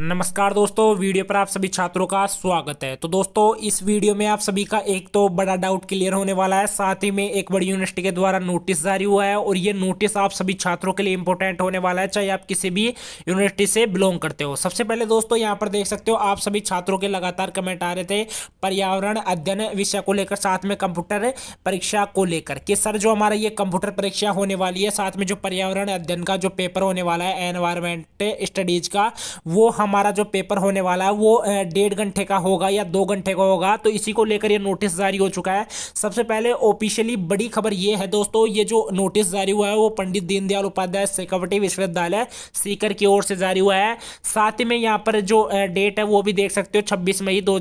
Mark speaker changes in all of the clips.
Speaker 1: नमस्कार दोस्तों वीडियो पर आप सभी छात्रों का स्वागत है तो दोस्तों इस वीडियो में आप सभी का एक तो बड़ा डाउट क्लियर होने वाला है साथ ही में एक बड़ी यूनिवर्सिटी के द्वारा नोटिस जारी हुआ है और ये नोटिस आप सभी छात्रों के लिए इंपॉर्टेंट होने वाला है चाहे आप किसी भी यूनिवर्सिटी से बिलोंग करते हो सबसे पहले दोस्तों यहाँ पर देख सकते हो आप सभी छात्रों के लगातार कमेंट आ रहे थे पर्यावरण अध्ययन विषय को लेकर साथ में कंप्यूटर परीक्षा को लेकर कि सर जो हमारा ये कंप्यूटर परीक्षा होने वाली है साथ में जो पर्यावरण अध्ययन का जो पेपर होने वाला है एनवायरमेंट स्टडीज का वो हमारा जो पेपर होने वाला है वो डेढ़ घंटे का होगा या दो घंटे का होगा तो इसी को लेकर ये नोटिस जारी हो चुका है सबसे पहले ऑफिशियली बड़ी खबर ये है दोस्तों ये जो नोटिस जारी हुआ है वो पंडित दीनदयाल उपाध्याय सेकावटी विश्वविद्यालय सीकर की ओर से जारी हुआ है साथ ही में यहाँ पर जो डेट है वो भी देख सकते हो छब्बीस मई दो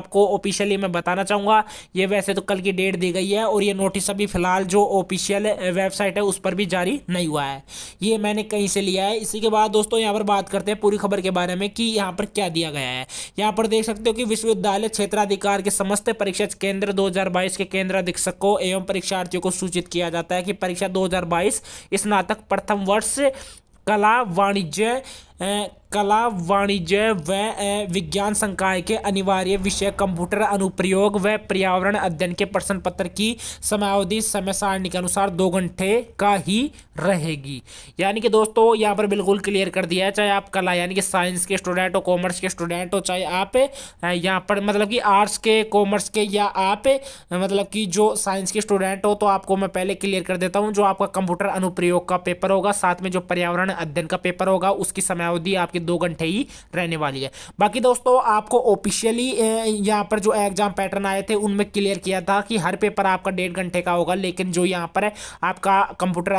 Speaker 1: आपको ऑफिशियली मैं बताना चाहूँगा ये वैसे तो कल की डेट दी गई है और ये नोटिस अभी फिलहाल जो ऑफिशियल वेबसाइट है उस पर भी जारी नहीं हुआ है ये मैंने कहीं से लिया है इसी के बाद दोस्तों यहाँ पर बात करते हैं पूरी खबर के बारे में बारे में कि यहाँ पर क्या दिया गया है यहाँ पर देख सकते हो कि विश्वविद्यालय क्षेत्राधिकार के समस्त परीक्षा केंद्र 2022 के केंद्र अधीक्षकों एवं परीक्षार्थियों को सूचित किया जाता है कि परीक्षा 2022 स्नातक प्रथम वर्ष कला वाणिज्य कला वाणिज्य व विज्ञान संकाय के अनिवार्य विषय कंप्यूटर अनुप्रयोग व पर्यावरण अध्ययन के प्रश्न पत्र की समयावधि समय सारणी के अनुसार दो घंटे का ही रहेगी यानी कि दोस्तों यहाँ पर बिल्कुल क्लियर कर दिया है चाहे आप कला यानी कि साइंस के स्टूडेंट हो कॉमर्स के स्टूडेंट हो चाहे आप यहाँ पर मतलब कि आर्ट्स के कॉमर्स के या आप मतलब कि जो साइंस के स्टूडेंट हो तो आपको मैं पहले क्लियर कर देता हूँ जो आपका कंप्यूटर अनुप्रयोग का पेपर होगा साथ में जो पर्यावरण अध्ययन का पेपर होगा उसकी समयावधि आपकी दो घंटे ही रहने वाली है बाकी दोस्तों आपको ऑफिशियली यहाँ पर जो एग्जाम पैटर्न आए थे उनमें क्लियर किया था कि हर पेपर आपका डेढ़ घंटे का होगा लेकिन जो यहाँ पर है आपका कंप्यूटर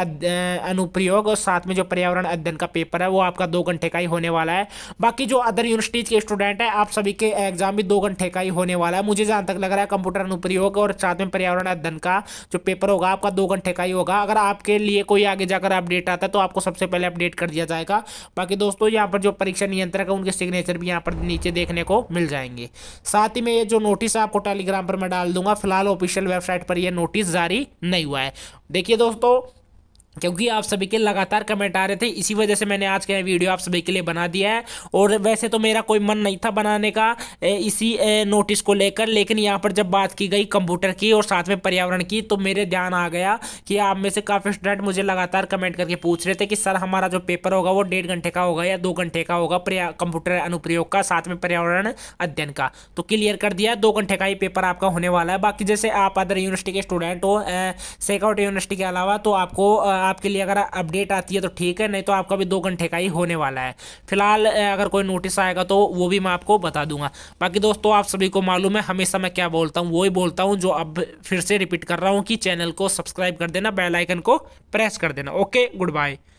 Speaker 1: अनुप्रयोग और साथ में जो पर्यावरण अध्ययन का पेपर है वो आपका दो घंटे का ही होने वाला है बाकी जो अदर यूनिवर्सिटीज़ के स्टूडेंट हैं आप सभी के एग्जाम भी दो घंटे का ही होने वाला है मुझे जहाँ तक लग रहा है कंप्यूटर अनुप्रयोग और साथ में पर्यावरण अध्ययन का जो पेपर होगा आपका दो घंटे का ही होगा अगर आपके लिए कोई आगे जाकर अपडेट आता है तो आपको सबसे पहले अपडेट कर दिया जाएगा बाकी दोस्तों यहाँ पर जो परीक्षा नियंत्रक है उनके सिग्नेचर भी यहाँ पर नीचे देखने को मिल जाएंगे साथ ही में ये जो नोटिस आपको टेलीग्राम पर मैं डाल दूंगा फिलहाल ऑफिशियल वेबसाइट पर यह नोटिस जारी नहीं हुआ है देखिए दोस्तों क्योंकि आप सभी के लगातार कमेंट आ रहे थे इसी वजह से मैंने आज का वीडियो आप सभी के लिए बना दिया है और वैसे तो मेरा कोई मन नहीं था बनाने का इसी नोटिस को लेकर लेकिन यहाँ पर जब बात की गई कंप्यूटर की और साथ में पर्यावरण की तो मेरे ध्यान आ गया कि आप में से काफ़ी स्टूडेंट मुझे लगातार कमेंट करके पूछ रहे थे कि सर हमारा जो पेपर होगा वो डेढ़ घंटे का होगा या दो घंटे का होगा कंप्यूटर अनुप्रयोग का साथ में पर्यावरण अध्ययन का तो क्लियर कर दिया दो घंटे का ही पेपर आपका होने वाला है बाकी जैसे आप अदर यूनिवर्सिटी के स्टूडेंट हो सेकआउट यूनिवर्सिटी के अलावा तो आपको आपके लिए अगर अपडेट आती है तो ठीक है नहीं तो आपका भी दो घंटे का ही होने वाला है फिलहाल अगर कोई नोटिस आएगा तो वो भी मैं आपको बता दूंगा बाकी दोस्तों आप सभी को मालूम है हमेशा मैं क्या बोलता हूँ वही बोलता हूँ जो अब फिर से रिपीट कर रहा हूँ कि चैनल को सब्सक्राइब कर देना बेलाइकन को प्रेस कर देना ओके गुड बाय